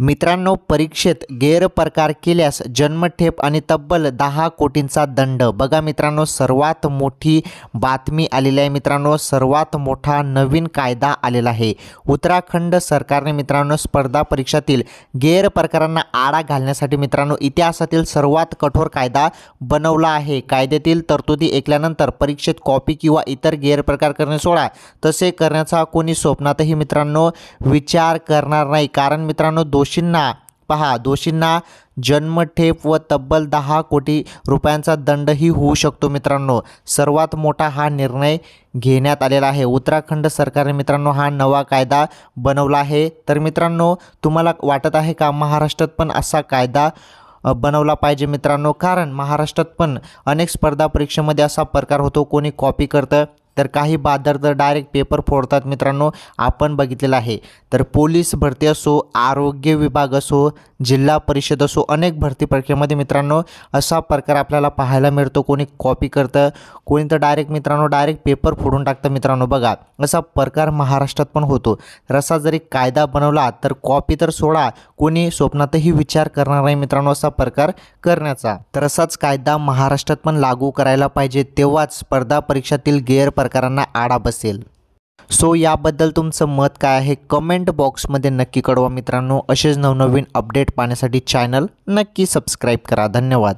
मित्रांनो परीक्षेत गैरप्रकार केल्यास जन्मठेप आणि तब्बल दहा कोटींचा दंड बघा मित्रांनो सर्वात मोठी बातमी आलेली आहे मित्रांनो सर्वात मोठा नवीन कायदा आलेला आहे उत्तराखंड सरकारने मित्रांनो स्पर्धा परीक्षातील गैरप्रकारांना आळा घालण्यासाठी मित्रांनो इतिहासातील सर्वात कठोर कायदा बनवला आहे कायद्यातील तरतुदी ऐकल्यानंतर परीक्षेत कॉपी किंवा इतर गैरप्रकार करणे सोडा तसे करण्याचा कोणी स्वप्नातही मित्रांनो विचार करणार नाही कारण मित्रांनो दोषींना पहा दोषींना जन्मठेप व तब्बल दहा कोटी रुपयांचा दंडही होऊ शकतो मित्रांनो सर्वात मोठा हा निर्णय घेण्यात आलेला आहे उत्तराखंड सरकारने मित्रांनो हा नवा कायदा बनवला आहे तर मित्रांनो तुम्हाला वाटत आहे का महाराष्ट्रात पण असा कायदा बनवला पाहिजे मित्रांनो कारण महाराष्ट्रात पण अनेक स्पर्धा परीक्षेमध्ये असा प्रकार होतो कोणी कॉपी करतं तर काही बादर तर डायरेक्ट पेपर फोडतात मित्रांनो आपण बघितलेलं आहे तर पोलीस भरती असो आरोग्य विभाग असो जिल्हा परिषद असो अनेक भरती प्रक्रियेमध्ये मित्रांनो असा प्रकार आपल्याला पाहायला मिळतो कोणी कॉपी करतं कोणी तर डायरेक्ट मित्रांनो डायरेक्ट पेपर फोडून टाकतं मित्रांनो बघा असा प्रकार महाराष्ट्रात पण होतो तर असा जरी कायदा बनवला तर कॉपी तर सोडा कोणी स्वप्नातही विचार करणार नाही मित्रांनो असा प्रकार करण्याचा तर असाच कायदा महाराष्ट्रात पण लागू करायला पाहिजे तेव्हाच स्पर्धा परीक्षातील गैरप्र सरकारांना आड़ा बसेल सो याबद्दल तुमचं मत काय आहे कमेंट बॉक्समध्ये नक्की कळवा मित्रांनो असेच नवनवीन अपडेट पाहण्यासाठी चॅनल नक्की सबस्क्राईब करा धन्यवाद